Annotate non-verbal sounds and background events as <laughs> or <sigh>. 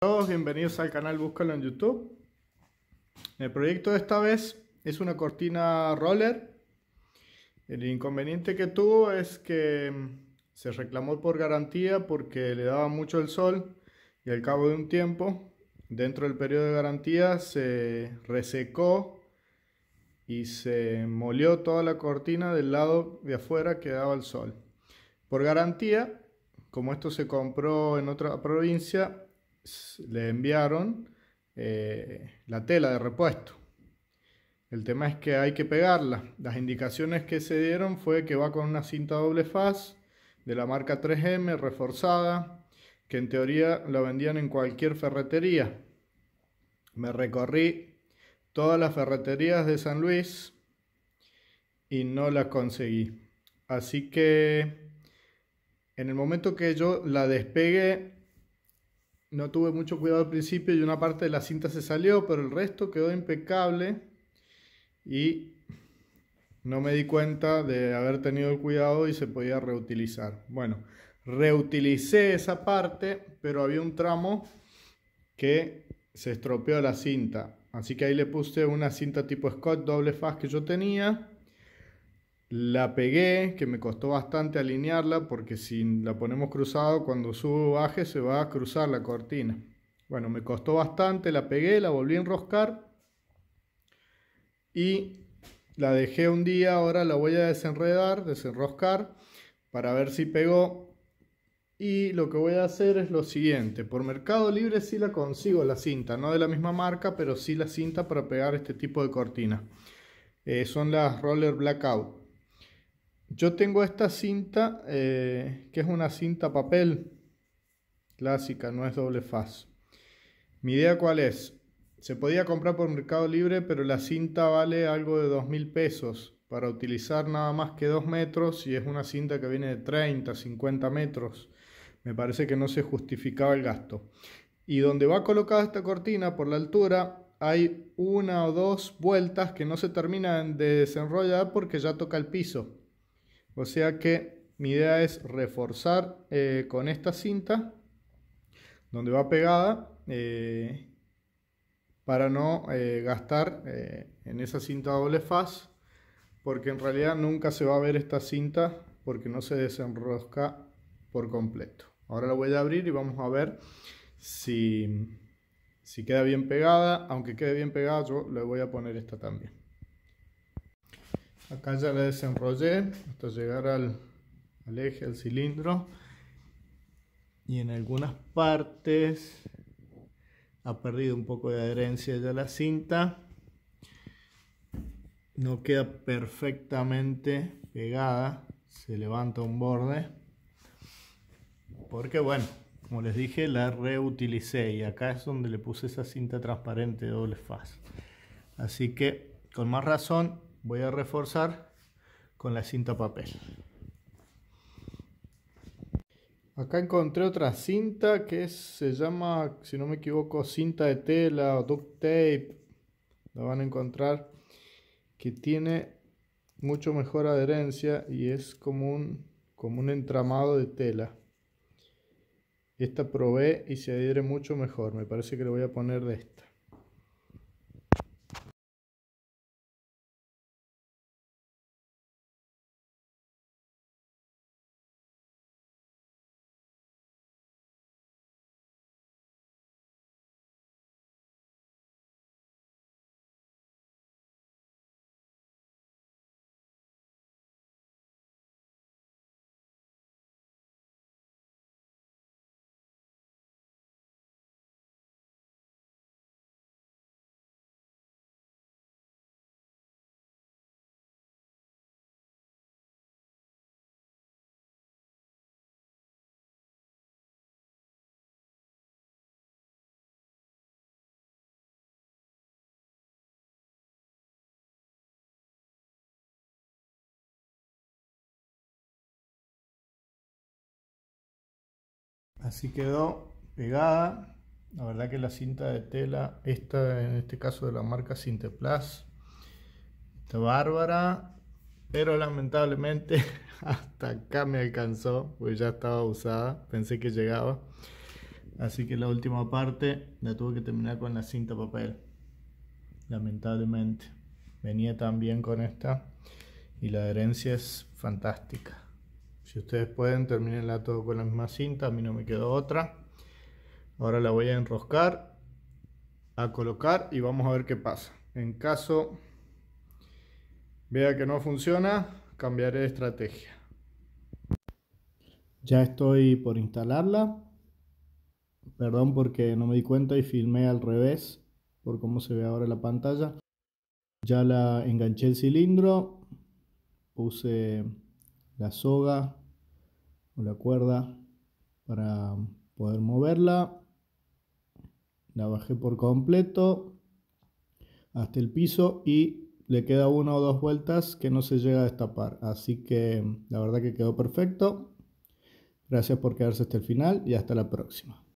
todos, bienvenidos al canal Búscalo en YouTube. El proyecto de esta vez es una cortina roller. El inconveniente que tuvo es que mm, se reclamó por garantía porque le daba mucho el sol y al cabo de un tiempo, dentro del periodo de garantía, se resecó y se molió toda la cortina del lado de afuera que daba el sol. Por garantía, como esto se compró en otra provincia, le enviaron eh, la tela de repuesto. El tema es que hay que pegarla. Las indicaciones que se dieron fue que va con una cinta doble faz de la marca 3M reforzada, que en teoría la vendían en cualquier ferretería. Me recorrí todas las ferreterías de San Luis y no la conseguí. Así que en el momento que yo la despegué no tuve mucho cuidado al principio y una parte de la cinta se salió, pero el resto quedó impecable y no me di cuenta de haber tenido el cuidado y se podía reutilizar. Bueno, reutilicé esa parte, pero había un tramo que se estropeó la cinta. Así que ahí le puse una cinta tipo Scott doble faz que yo tenía la pegué, que me costó bastante alinearla porque si la ponemos cruzado, cuando subo o baje se va a cruzar la cortina. Bueno, me costó bastante, la pegué, la volví a enroscar y la dejé un día, ahora la voy a desenredar, desenroscar para ver si pegó. Y lo que voy a hacer es lo siguiente, por Mercado Libre sí la consigo la cinta, no de la misma marca, pero sí la cinta para pegar este tipo de cortina. Eh, son las Roller Blackout. Yo tengo esta cinta, eh, que es una cinta papel clásica, no es doble faz. Mi idea cuál es? Se podía comprar por Mercado Libre, pero la cinta vale algo de dos mil pesos para utilizar nada más que dos metros y es una cinta que viene de 30, 50 metros. Me parece que no se justificaba el gasto. Y donde va colocada esta cortina por la altura hay una o dos vueltas que no se terminan de desenrollar porque ya toca el piso. O sea que mi idea es reforzar eh, con esta cinta donde va pegada eh, para no eh, gastar en esa cinta doble faz porque en realidad nunca se va a ver esta cinta porque no se desenrosca por completo. Ahora la voy a abrir y vamos a ver si, si queda bien pegada. Aunque quede bien pegada yo le voy a poner esta también acá ya la desenrollé hasta llegar al, al eje, al cilindro y en algunas partes ha perdido un poco de adherencia ya la cinta no queda perfectamente pegada se levanta un borde porque bueno como les dije la reutilicé y acá es donde le puse esa cinta transparente de doble faz así que con más razón voy a reforzar con la cinta papel. Acá encontré otra cinta que se llama, si no me equivoco, cinta de tela o duct tape. La van a encontrar que tiene mucho mejor adherencia y es como un, como un entramado de tela. Esta probé y se adhiere mucho mejor. Me parece que le voy a poner de esta. así quedó pegada la verdad que la cinta de tela esta en este caso de la marca Plus, está bárbara pero lamentablemente <laughs> hasta acá me alcanzó pues ya estaba usada pensé que llegaba así que la última parte la tuve que terminar con la cinta papel lamentablemente venía también con esta y la adherencia es fantástica si ustedes pueden, terminenla todo con la misma cinta, a mí no me quedó otra. Ahora la voy a enroscar, a colocar y vamos a ver qué pasa. En caso vea que no funciona, cambiaré de estrategia. Ya estoy por instalarla. Perdón porque no me di cuenta y filmé al revés por cómo se ve ahora la pantalla. Ya la enganché el cilindro, puse la soga o la cuerda para poder moverla. La bajé por completo hasta el piso y le queda una o dos vueltas que no se llega a destapar. Así que la verdad que quedó perfecto. Gracias por quedarse hasta el final y hasta la próxima.